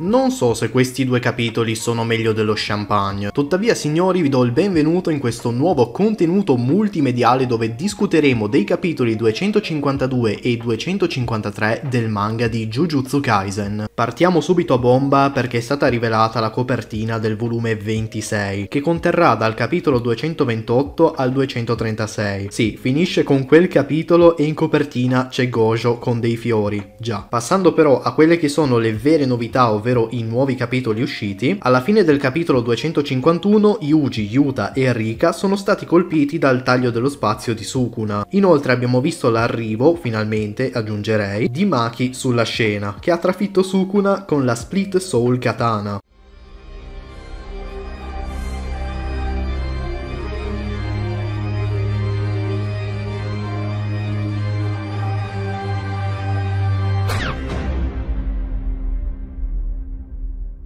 Non so se questi due capitoli sono meglio dello champagne, tuttavia signori vi do il benvenuto in questo nuovo contenuto multimediale dove discuteremo dei capitoli 252 e 253 del manga di Jujutsu Kaisen. Partiamo subito a bomba perché è stata rivelata la copertina del volume 26, che conterrà dal capitolo 228 al 236. Sì, finisce con quel capitolo e in copertina c'è Gojo con dei fiori, già. Passando però a quelle che sono le vere novità, ovvero ovvero i nuovi capitoli usciti, alla fine del capitolo 251 Yuji, Yuta e Rika sono stati colpiti dal taglio dello spazio di Sukuna. Inoltre abbiamo visto l'arrivo, finalmente aggiungerei, di Maki sulla scena, che ha trafitto Sukuna con la Split Soul Katana.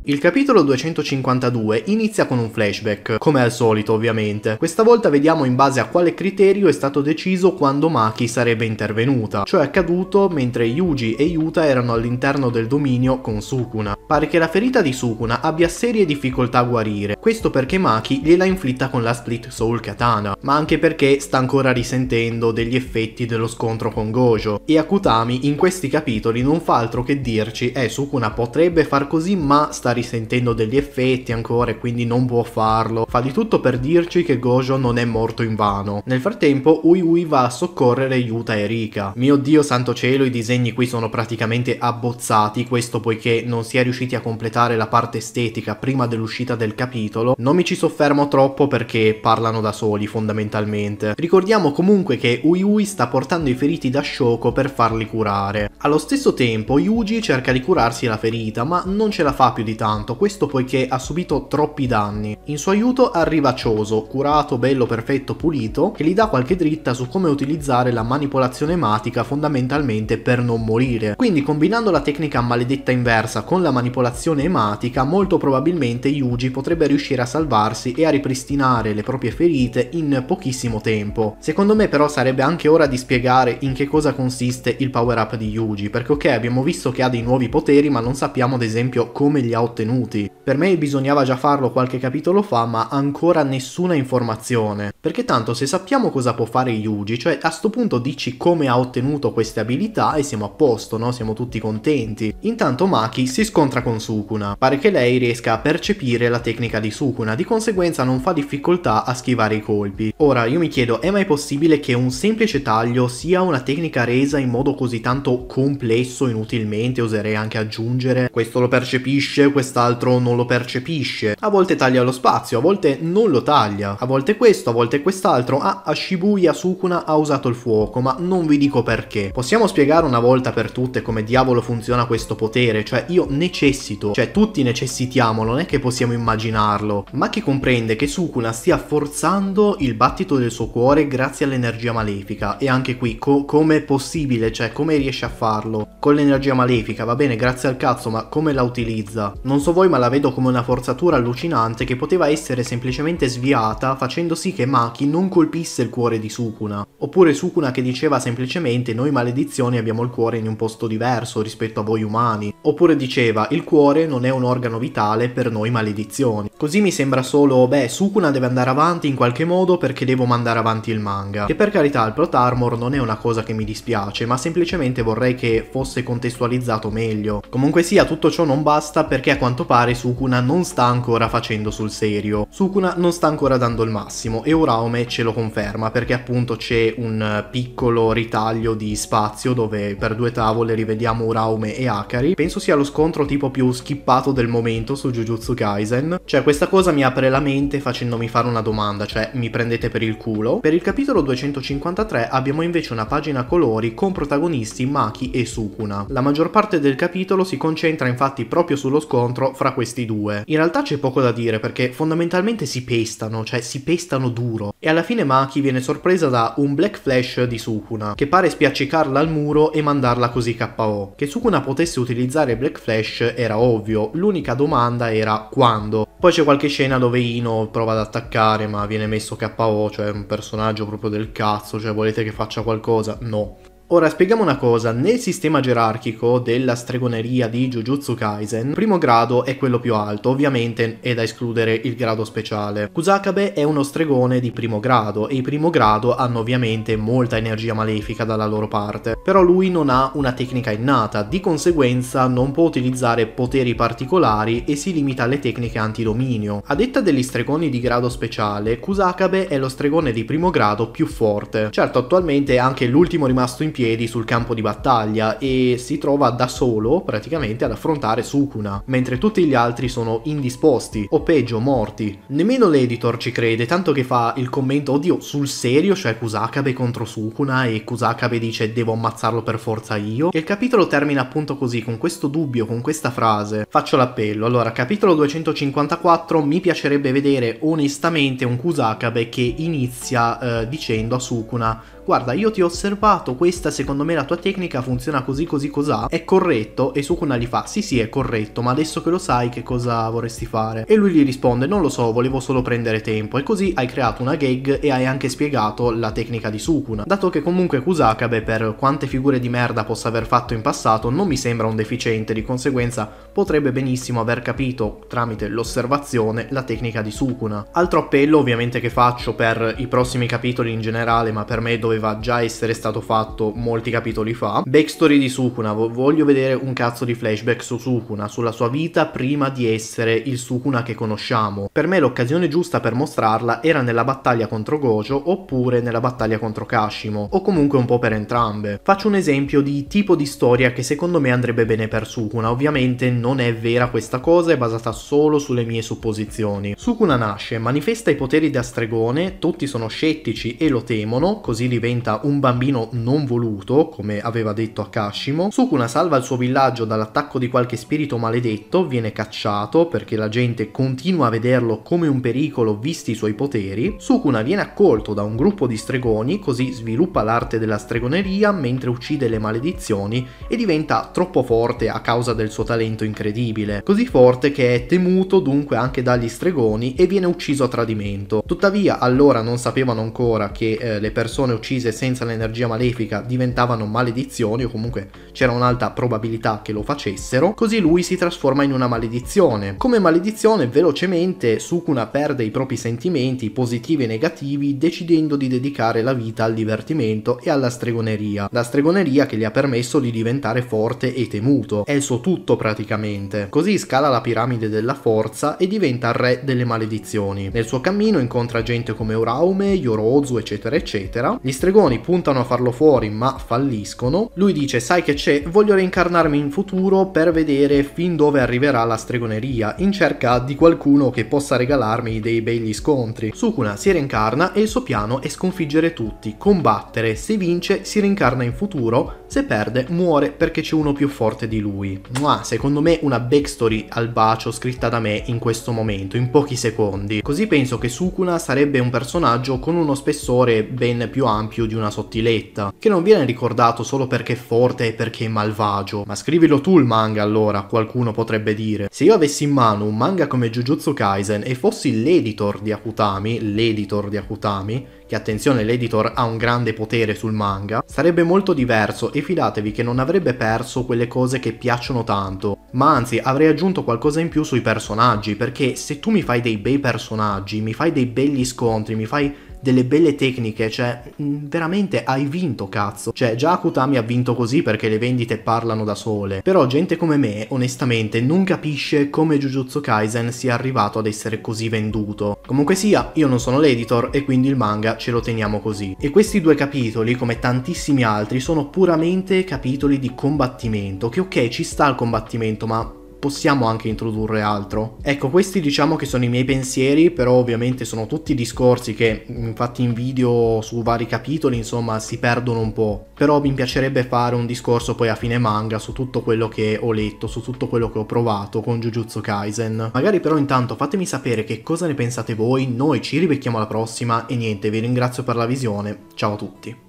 Il capitolo 252 inizia con un flashback, come al solito ovviamente. Questa volta vediamo in base a quale criterio è stato deciso quando Maki sarebbe intervenuta, cioè accaduto mentre Yuji e Yuta erano all'interno del dominio con Sukuna. Pare che la ferita di Sukuna abbia serie difficoltà a guarire, questo perché Maki gliela inflitta con la Split Soul Katana, ma anche perché sta ancora risentendo degli effetti dello scontro con Gojo, e Akutami in questi capitoli non fa altro che dirci eh Sukuna potrebbe far così ma sta risentendo degli effetti ancora e quindi non può farlo. Fa di tutto per dirci che Gojo non è morto in vano. Nel frattempo Ui Ui va a soccorrere Yuta e Rika. Mio dio santo cielo i disegni qui sono praticamente abbozzati, questo poiché non si è riusciti a completare la parte estetica prima dell'uscita del capitolo. Non mi ci soffermo troppo perché parlano da soli fondamentalmente. Ricordiamo comunque che Ui Ui sta portando i feriti da Shoko per farli curare. Allo stesso tempo Yuji cerca di curarsi la ferita ma non ce la fa più di tanto tanto, questo poiché ha subito troppi danni. In suo aiuto arriva Cioso, curato, bello, perfetto, pulito, che gli dà qualche dritta su come utilizzare la manipolazione matica fondamentalmente per non morire. Quindi combinando la tecnica maledetta inversa con la manipolazione ematica, molto probabilmente Yuji potrebbe riuscire a salvarsi e a ripristinare le proprie ferite in pochissimo tempo. Secondo me però sarebbe anche ora di spiegare in che cosa consiste il power up di Yuji, perché ok abbiamo visto che ha dei nuovi poteri ma non sappiamo ad esempio come li ha ottenuti ottenuti. Per me bisognava già farlo qualche capitolo fa, ma ancora nessuna informazione. Perché tanto se sappiamo cosa può fare Yuji, cioè a sto punto dici come ha ottenuto queste abilità e siamo a posto, no? Siamo tutti contenti. Intanto Maki si scontra con Sukuna. Pare che lei riesca a percepire la tecnica di Sukuna, di conseguenza non fa difficoltà a schivare i colpi. Ora, io mi chiedo, è mai possibile che un semplice taglio sia una tecnica resa in modo così tanto complesso inutilmente, oserei anche aggiungere? Questo lo percepisce, questo quest'altro non lo percepisce. A volte taglia lo spazio, a volte non lo taglia, a volte questo, a volte quest'altro. Ah, a Shibuya Sukuna ha usato il fuoco, ma non vi dico perché. Possiamo spiegare una volta per tutte come diavolo funziona questo potere, cioè io necessito, cioè tutti necessitiamo, non è che possiamo immaginarlo, ma che comprende che Sukuna stia forzando il battito del suo cuore grazie all'energia malefica e anche qui co come è possibile, cioè come riesce a farlo? Con l'energia malefica, va bene, grazie al cazzo, ma come la utilizza? Non non so voi ma la vedo come una forzatura allucinante che poteva essere semplicemente sviata facendo sì che Maki non colpisse il cuore di Sukuna. Oppure Sukuna che diceva semplicemente noi maledizioni abbiamo il cuore in un posto diverso rispetto a voi umani. Oppure diceva il cuore non è un organo vitale per noi maledizioni. Così mi sembra solo, beh, Sukuna deve andare avanti in qualche modo perché devo mandare avanti il manga. Che per carità il Plot Armor non è una cosa che mi dispiace, ma semplicemente vorrei che fosse contestualizzato meglio. Comunque sia, tutto ciò non basta perché a quanto pare Sukuna non sta ancora facendo sul serio. Sukuna non sta ancora dando il massimo e Uraome ce lo conferma perché appunto c'è un piccolo ritaglio di spazio dove per due tavole rivediamo Uraome e Akari. Penso sia lo scontro tipo più skippato del momento su Jujutsu Kaisen. Cioè questa cosa mi apre la mente facendomi fare una domanda, cioè mi prendete per il culo. Per il capitolo 253 abbiamo invece una pagina colori con protagonisti Maki e Sukuna. La maggior parte del capitolo si concentra infatti proprio sullo scontro scontro fra questi due. In realtà c'è poco da dire perché fondamentalmente si pestano, cioè si pestano duro. E alla fine Maki viene sorpresa da un Black Flash di Sukuna, che pare spiaccicarla al muro e mandarla così KO. Che Sukuna potesse utilizzare Black Flash era ovvio, l'unica domanda era quando. Poi c'è qualche scena dove Ino prova ad attaccare ma viene messo KO, cioè un personaggio proprio del cazzo, cioè volete che faccia qualcosa? No. Ora spieghiamo una cosa, nel sistema gerarchico della stregoneria di Jujutsu Kaisen, primo grado è quello più alto, ovviamente è da escludere il grado speciale. Kusakabe è uno stregone di primo grado e i primo grado hanno ovviamente molta energia malefica dalla loro parte, però lui non ha una tecnica innata, di conseguenza non può utilizzare poteri particolari e si limita alle tecniche antidominio. A detta degli stregoni di grado speciale, Kusakabe è lo stregone di primo grado più forte. Certo attualmente è anche l'ultimo rimasto in piedi sul campo di battaglia e si trova da solo praticamente ad affrontare Sukuna, mentre tutti gli altri sono indisposti o peggio morti. Nemmeno l'editor ci crede, tanto che fa il commento oddio sul serio, cioè Kusakabe contro Sukuna e Kusakabe dice devo ammazzarlo per forza io. E il capitolo termina appunto così, con questo dubbio, con questa frase. Faccio l'appello, allora capitolo 254 mi piacerebbe vedere onestamente un Kusakabe che inizia eh, dicendo a Sukuna guarda io ti ho osservato questa questa secondo me la tua tecnica funziona così così cos'ha, è corretto e Sukuna gli fa sì sì è corretto ma adesso che lo sai che cosa vorresti fare? E lui gli risponde non lo so volevo solo prendere tempo e così hai creato una gag e hai anche spiegato la tecnica di Sukuna. Dato che comunque Kusakabe per quante figure di merda possa aver fatto in passato non mi sembra un deficiente di conseguenza potrebbe benissimo aver capito tramite l'osservazione la tecnica di Sukuna. Altro appello ovviamente che faccio per i prossimi capitoli in generale ma per me doveva già essere stato fatto molti capitoli fa. Backstory di Sukuna, voglio vedere un cazzo di flashback su Sukuna, sulla sua vita prima di essere il Sukuna che conosciamo. Per me l'occasione giusta per mostrarla era nella battaglia contro Gojo oppure nella battaglia contro Kashimo, o comunque un po' per entrambe. Faccio un esempio di tipo di storia che secondo me andrebbe bene per Sukuna, ovviamente non è vera questa cosa, è basata solo sulle mie supposizioni. Sukuna nasce, manifesta i poteri da stregone, tutti sono scettici e lo temono, così diventa un bambino non voluto voluto, come aveva detto Akashimo. Sukuna salva il suo villaggio dall'attacco di qualche spirito maledetto, viene cacciato perché la gente continua a vederlo come un pericolo visti i suoi poteri, Sukuna viene accolto da un gruppo di stregoni, così sviluppa l'arte della stregoneria mentre uccide le maledizioni e diventa troppo forte a causa del suo talento incredibile, così forte che è temuto dunque anche dagli stregoni e viene ucciso a tradimento. Tuttavia allora non sapevano ancora che eh, le persone uccise senza l'energia malefica di diventavano maledizioni o comunque c'era un'alta probabilità che lo facessero, così lui si trasforma in una maledizione. Come maledizione velocemente Sukuna perde i propri sentimenti positivi e negativi decidendo di dedicare la vita al divertimento e alla stregoneria, la stregoneria che gli ha permesso di diventare forte e temuto, è il suo tutto praticamente. Così scala la piramide della forza e diventa re delle maledizioni. Nel suo cammino incontra gente come Euraume, Yorozu eccetera eccetera, gli stregoni puntano a farlo fuori ma ma falliscono. Lui dice sai che c'è, voglio reincarnarmi in futuro per vedere fin dove arriverà la stregoneria, in cerca di qualcuno che possa regalarmi dei begli scontri. Sukuna si reincarna e il suo piano è sconfiggere tutti, combattere, se vince si reincarna in futuro, se perde muore perché c'è uno più forte di lui. Ma secondo me una backstory al bacio scritta da me in questo momento, in pochi secondi. Così penso che Sukuna sarebbe un personaggio con uno spessore ben più ampio di una sottiletta, che non viene viene ricordato solo perché è forte e perché è malvagio. Ma scrivilo tu il manga allora, qualcuno potrebbe dire. Se io avessi in mano un manga come Jujutsu Kaisen e fossi l'editor di Akutami, l'editor di Akutami, che attenzione l'editor ha un grande potere sul manga, sarebbe molto diverso e fidatevi che non avrebbe perso quelle cose che piacciono tanto, ma anzi avrei aggiunto qualcosa in più sui personaggi, perché se tu mi fai dei bei personaggi, mi fai dei begli scontri, mi fai delle belle tecniche, cioè mm, veramente hai vinto cazzo. Cioè già Akutami ha vinto così perché le vendite parlano da sole, però gente come me onestamente non capisce come Jujutsu Kaisen sia arrivato ad essere così venduto. Comunque sia, io non sono l'editor e quindi il manga ce lo teniamo così. E questi due capitoli, come tantissimi altri, sono puramente capitoli di combattimento, che ok ci sta il combattimento ma possiamo anche introdurre altro. Ecco, questi diciamo che sono i miei pensieri, però ovviamente sono tutti discorsi che mm, infatti in video su vari capitoli insomma si perdono un po', però mi piacerebbe fare un discorso poi a fine manga su tutto quello che ho letto, su tutto quello che ho provato con Jujutsu Kaisen. Magari però intanto fatemi sapere che cosa ne pensate voi, noi ci rivecchiamo alla prossima e niente, vi ringrazio per la visione, ciao a tutti.